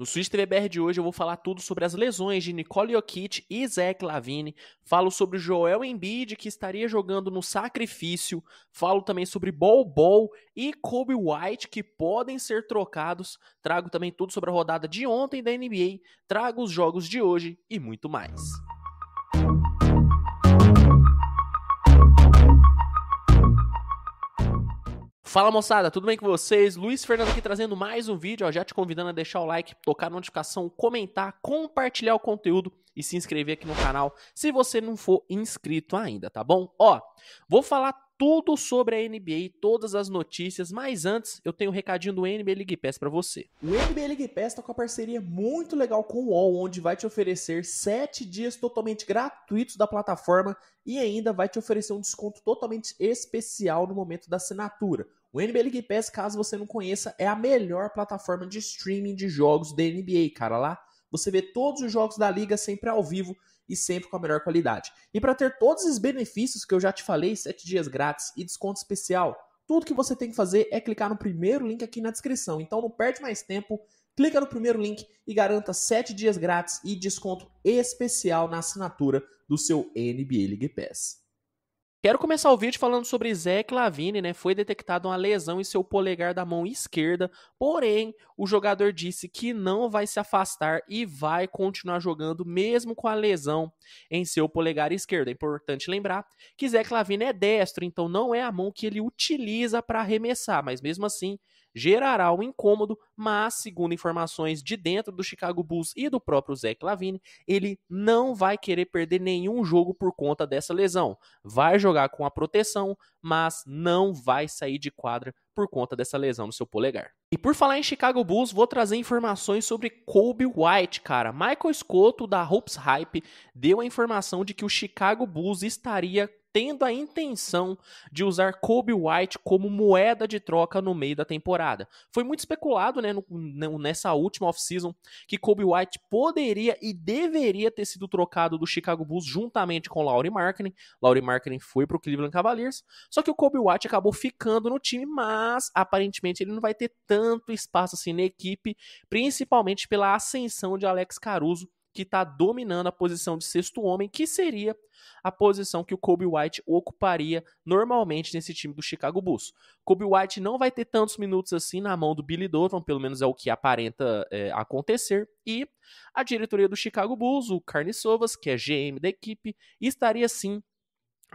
No Swiss TVBR de hoje eu vou falar tudo sobre as lesões de Nicole Jokic e Zach Lavine, falo sobre Joel Embiid que estaria jogando no sacrifício, falo também sobre Bol Bol e Kobe White que podem ser trocados, trago também tudo sobre a rodada de ontem da NBA, trago os jogos de hoje e muito mais. Fala moçada, tudo bem com vocês? Luiz Fernando aqui trazendo mais um vídeo, ó, já te convidando a deixar o like, tocar a notificação, comentar, compartilhar o conteúdo e se inscrever aqui no canal se você não for inscrito ainda, tá bom? Ó, vou falar tudo sobre a NBA, todas as notícias, mas antes eu tenho um recadinho do NBA League Pass para você. O NBA League Pass está com uma parceria muito legal com o UOL, onde vai te oferecer 7 dias totalmente gratuitos da plataforma e ainda vai te oferecer um desconto totalmente especial no momento da assinatura. O NBA League Pass, caso você não conheça, é a melhor plataforma de streaming de jogos da NBA, cara. Lá você vê todos os jogos da liga sempre ao vivo e sempre com a melhor qualidade. E para ter todos os benefícios que eu já te falei, 7 dias grátis e desconto especial, tudo que você tem que fazer é clicar no primeiro link aqui na descrição. Então não perde mais tempo, clica no primeiro link e garanta 7 dias grátis e desconto especial na assinatura do seu NBA League Pass. Quero começar o vídeo falando sobre Zeke Lavine, né? Foi detectada uma lesão em seu polegar da mão esquerda, porém o jogador disse que não vai se afastar e vai continuar jogando mesmo com a lesão em seu polegar esquerdo. É importante lembrar que Zeke Lavine é destro, então não é a mão que ele utiliza para arremessar, mas mesmo assim gerará um incômodo, mas, segundo informações de dentro do Chicago Bulls e do próprio Zach Lavine, ele não vai querer perder nenhum jogo por conta dessa lesão. Vai jogar com a proteção, mas não vai sair de quadra por conta dessa lesão no seu polegar. E por falar em Chicago Bulls, vou trazer informações sobre Kobe White, cara. Michael Scotto, da Hopes Hype, deu a informação de que o Chicago Bulls estaria tendo a intenção de usar Kobe White como moeda de troca no meio da temporada. Foi muito especulado né, no, nessa última offseason que Kobe White poderia e deveria ter sido trocado do Chicago Bulls juntamente com Laurie Markkinen. Laurie Markkinen foi para o Cleveland Cavaliers, só que o Kobe White acabou ficando no time, mas aparentemente ele não vai ter tanto espaço assim na equipe, principalmente pela ascensão de Alex Caruso que está dominando a posição de sexto homem, que seria a posição que o Kobe White ocuparia normalmente nesse time do Chicago Bulls. Kobe White não vai ter tantos minutos assim na mão do Billy Donovan, pelo menos é o que aparenta é, acontecer, e a diretoria do Chicago Bulls, o Carne Sovas, que é GM da equipe, estaria sim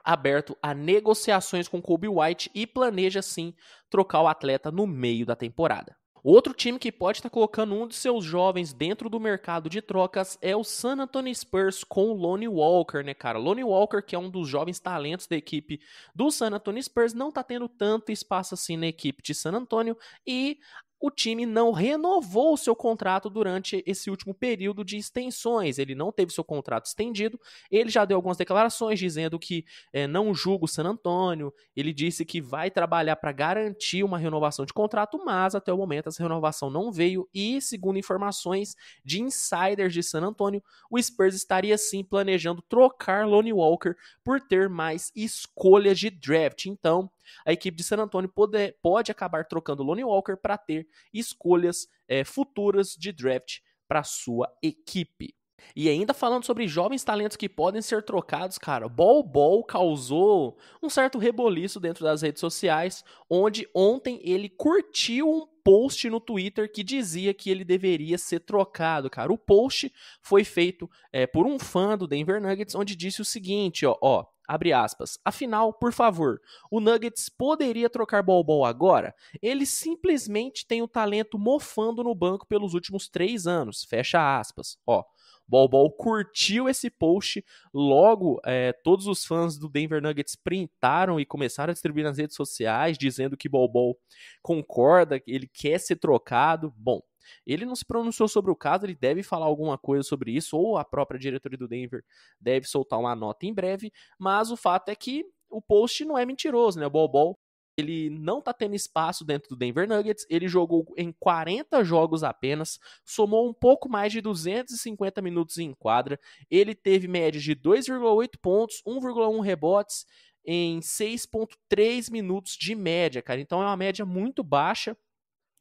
aberto a negociações com Kobe White e planeja sim trocar o atleta no meio da temporada. Outro time que pode estar tá colocando um de seus jovens dentro do mercado de trocas é o San Antonio Spurs com o Lonnie Walker, né, cara? Lonnie Walker, que é um dos jovens talentos da equipe do San Antonio Spurs, não tá tendo tanto espaço assim na equipe de San Antonio e o time não renovou o seu contrato durante esse último período de extensões. Ele não teve seu contrato estendido. Ele já deu algumas declarações dizendo que é, não julga o San Antônio. Ele disse que vai trabalhar para garantir uma renovação de contrato, mas até o momento essa renovação não veio. E, segundo informações de insiders de San Antônio, o Spurs estaria sim planejando trocar Lonnie Walker por ter mais escolhas de draft. Então, a equipe de San Antonio pode, pode acabar trocando Lonnie Walker para ter escolhas é, futuras de draft para sua equipe. E ainda falando sobre jovens talentos que podem ser trocados, cara, Bol Bol causou um certo reboliço dentro das redes sociais, onde ontem ele curtiu um post no Twitter que dizia que ele deveria ser trocado, cara. O post foi feito é, por um fã do Denver Nuggets, onde disse o seguinte, ó, ó Abre aspas. Afinal, por favor, o Nuggets poderia trocar Bol agora? Ele simplesmente tem o talento mofando no banco pelos últimos três anos. Fecha aspas. Ó, Bol Bol curtiu esse post, logo é, todos os fãs do Denver Nuggets printaram e começaram a distribuir nas redes sociais, dizendo que Bol Bol concorda, ele quer ser trocado. Bom, ele não se pronunciou sobre o caso, ele deve falar alguma coisa sobre isso, ou a própria diretoria do Denver deve soltar uma nota em breve, mas o fato é que o post não é mentiroso, né? O Bol Bol ele não tá tendo espaço dentro do Denver Nuggets, ele jogou em 40 jogos apenas, somou um pouco mais de 250 minutos em quadra, ele teve média de 2,8 pontos, 1,1 rebotes em 6,3 minutos de média, cara. Então é uma média muito baixa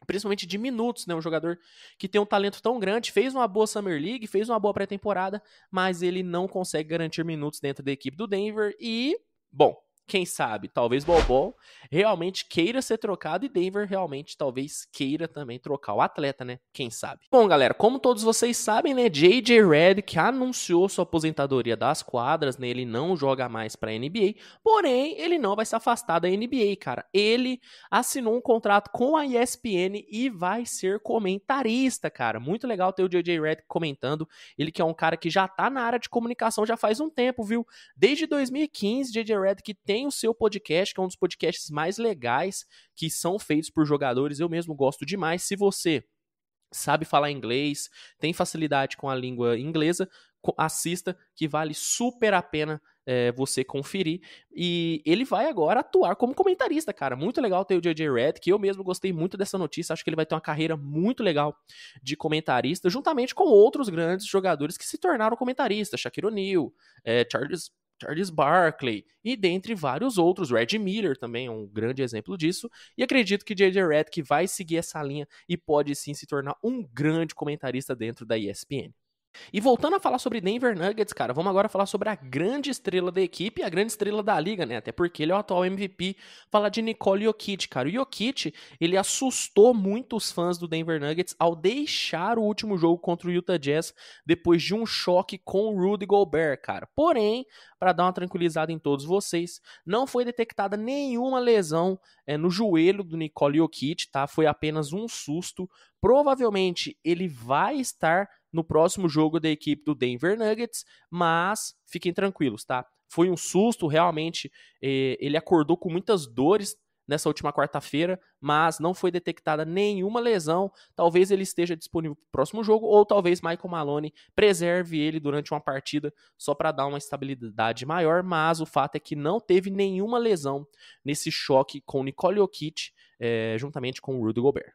principalmente de minutos, né? Um jogador que tem um talento tão grande, fez uma boa Summer League, fez uma boa pré-temporada, mas ele não consegue garantir minutos dentro da equipe do Denver e, bom, quem sabe, talvez Bobol realmente queira ser trocado e Denver realmente talvez queira também trocar o atleta, né? Quem sabe. Bom, galera, como todos vocês sabem, né, JJ que anunciou sua aposentadoria das quadras, né? Ele não joga mais para NBA, porém, ele não vai se afastar da NBA, cara. Ele assinou um contrato com a ESPN e vai ser comentarista, cara. Muito legal ter o JJ Red comentando. Ele que é um cara que já tá na área de comunicação já faz um tempo, viu? Desde 2015, JJ que tem tem o seu podcast, que é um dos podcasts mais legais que são feitos por jogadores. Eu mesmo gosto demais. Se você sabe falar inglês, tem facilidade com a língua inglesa, assista, que vale super a pena é, você conferir. E ele vai agora atuar como comentarista, cara. Muito legal ter o JJ Red, que eu mesmo gostei muito dessa notícia. Acho que ele vai ter uma carreira muito legal de comentarista, juntamente com outros grandes jogadores que se tornaram comentaristas: Shaquille O'Neal, é, Charles Charles Barkley e dentre vários outros, Red Miller também é um grande exemplo disso, e acredito que J.J. Redick vai seguir essa linha e pode sim se tornar um grande comentarista dentro da ESPN. E voltando a falar sobre Denver Nuggets, cara, vamos agora falar sobre a grande estrela da equipe e a grande estrela da liga, né? Até porque ele é o atual MVP. Falar de Nicole Jokic, cara. O Jokic, ele assustou muito os fãs do Denver Nuggets ao deixar o último jogo contra o Utah Jazz depois de um choque com o Rudy Gobert, cara. Porém, para dar uma tranquilizada em todos vocês, não foi detectada nenhuma lesão é, no joelho do Nicole Jokic, tá? Foi apenas um susto. Provavelmente ele vai estar no próximo jogo da equipe do Denver Nuggets, mas fiquem tranquilos, tá? Foi um susto, realmente. Eh, ele acordou com muitas dores nessa última quarta-feira, mas não foi detectada nenhuma lesão. Talvez ele esteja disponível para o próximo jogo, ou talvez Michael Malone preserve ele durante uma partida só para dar uma estabilidade maior. Mas o fato é que não teve nenhuma lesão nesse choque com Nicole Jokic, eh, juntamente com o Rudy Gobert.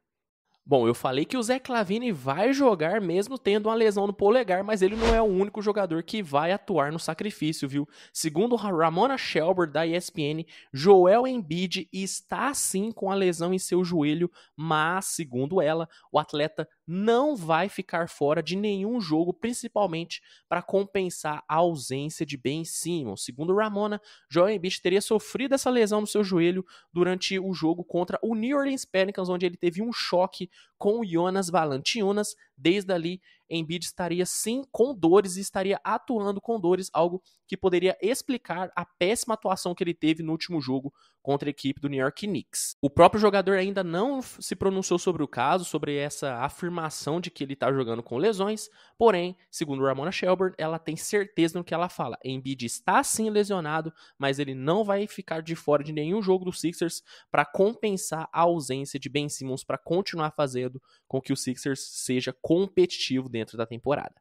Bom, eu falei que o Zé Clavini vai jogar mesmo tendo uma lesão no polegar, mas ele não é o único jogador que vai atuar no sacrifício, viu? Segundo Ramona Shelburne da ESPN, Joel Embiid está sim com a lesão em seu joelho, mas segundo ela, o atleta não vai ficar fora de nenhum jogo, principalmente para compensar a ausência de Ben Simmons. Segundo Ramona, Joel Embiid teria sofrido essa lesão no seu joelho durante o jogo contra o New Orleans Pelicans, onde ele teve um choque com o Jonas Valanciunas. Desde ali, Embiid estaria sim com dores e estaria atuando com dores, algo que poderia explicar a péssima atuação que ele teve no último jogo contra a equipe do New York Knicks. O próprio jogador ainda não se pronunciou sobre o caso, sobre essa afirmação de que ele está jogando com lesões, porém, segundo Ramona Shelburne, ela tem certeza no que ela fala. Embiid está sim lesionado, mas ele não vai ficar de fora de nenhum jogo do Sixers para compensar a ausência de Ben Simmons para continuar fazendo com que o Sixers seja competitivo dentro da temporada.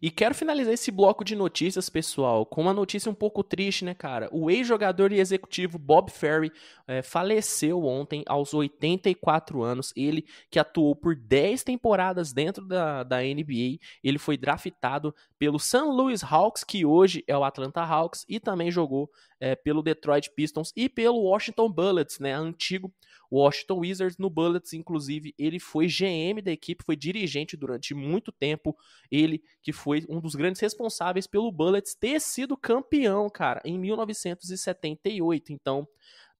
E quero finalizar esse bloco de notícias, pessoal, com uma notícia um pouco triste, né, cara? O ex-jogador e executivo Bob Ferry é, faleceu ontem aos 84 anos. Ele que atuou por 10 temporadas dentro da, da NBA, ele foi draftado pelo St. Louis Hawks, que hoje é o Atlanta Hawks, e também jogou é, pelo Detroit Pistons e pelo Washington Bullets, né? Antigo Washington Wizards. No Bullets, inclusive, ele foi GM da equipe, foi dirigente durante muito tempo. Ele que foi foi um dos grandes responsáveis pelo Bullets ter sido campeão, cara, em 1978. Então,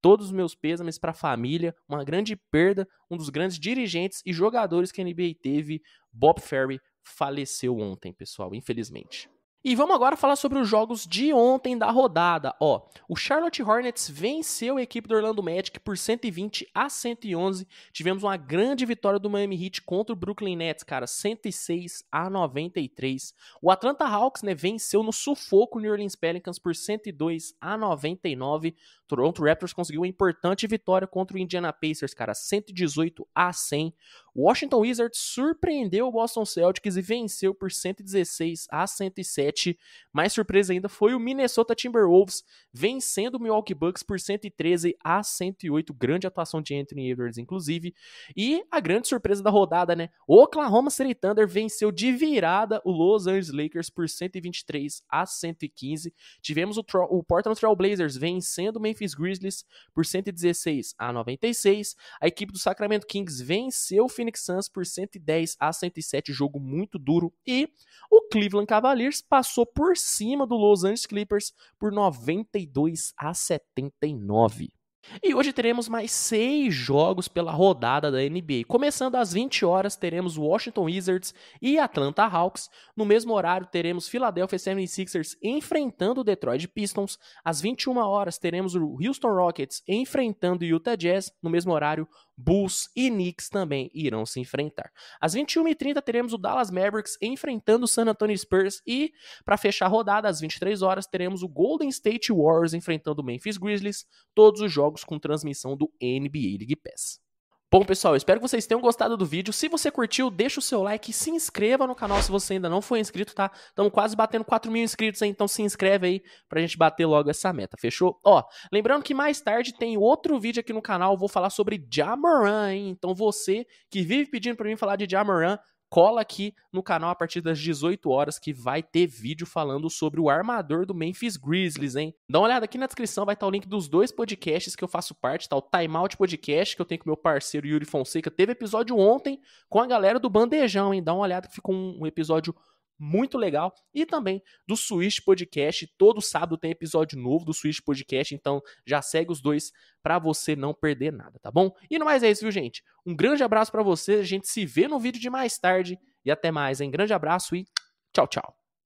todos os meus pêsames para a família, uma grande perda, um dos grandes dirigentes e jogadores que a NBA teve, Bob Ferry, faleceu ontem, pessoal, infelizmente. E vamos agora falar sobre os jogos de ontem da rodada. Ó, o Charlotte Hornets venceu a equipe do Orlando Magic por 120 a 111. Tivemos uma grande vitória do Miami Heat contra o Brooklyn Nets, cara, 106 a 93. O Atlanta Hawks, né, venceu no sufoco o New Orleans Pelicans por 102 a 99. Toronto Raptors conseguiu uma importante vitória contra o Indiana Pacers, cara, 118 a 100. Washington Wizards surpreendeu o Boston Celtics e venceu por 116 a 107. Mais surpresa ainda foi o Minnesota Timberwolves vencendo o Milwaukee Bucks por 113 a 108. Grande atuação de Anthony Edwards, inclusive. E a grande surpresa da rodada, né? O Oklahoma City Thunder venceu de virada o Los Angeles Lakers por 123 a 115. Tivemos o, o Portland Trail Blazers vencendo o Memphis Grizzlies por 116 a 96. A equipe do Sacramento Kings venceu o Phoenix Suns por 110 a 107, jogo muito duro. E o Cleveland Cavaliers passou por cima do Los Angeles Clippers por 92 a 79. E hoje teremos mais seis jogos pela rodada da NBA. Começando às 20 horas, teremos Washington Wizards e Atlanta Hawks. No mesmo horário, teremos Philadelphia 76ers enfrentando o Detroit Pistons. Às 21 horas, teremos o Houston Rockets enfrentando o Utah Jazz. No mesmo horário, Bulls e Knicks também irão se enfrentar. Às 21h30 teremos o Dallas Mavericks enfrentando o San Antonio Spurs e, para fechar a rodada, às 23 horas teremos o Golden State Warriors enfrentando o Memphis Grizzlies. Todos os jogos jogos com transmissão do NBA League Pass. Bom, pessoal, espero que vocês tenham gostado do vídeo. Se você curtiu, deixa o seu like, se inscreva no canal se você ainda não foi inscrito, tá? Estamos quase batendo 4 mil inscritos, então se inscreve aí pra gente bater logo essa meta, fechou? Ó, lembrando que mais tarde tem outro vídeo aqui no canal, vou falar sobre Jamoran, hein? Então você que vive pedindo pra mim falar de Jamoran, cola aqui no canal a partir das 18 horas que vai ter vídeo falando sobre o armador do Memphis Grizzlies, hein? Dá uma olhada aqui na descrição, vai estar tá o link dos dois podcasts que eu faço parte, tá o Timeout Podcast que eu tenho com meu parceiro Yuri Fonseca. Teve episódio ontem com a galera do Bandejão, hein? Dá uma olhada que ficou um, um episódio muito legal. E também do Switch Podcast. Todo sábado tem episódio novo do Switch Podcast, então já segue os dois para você não perder nada, tá bom? E no mais é isso, viu, gente? Um grande abraço para você. A gente se vê no vídeo de mais tarde. E até mais, hein? Grande abraço e tchau, tchau.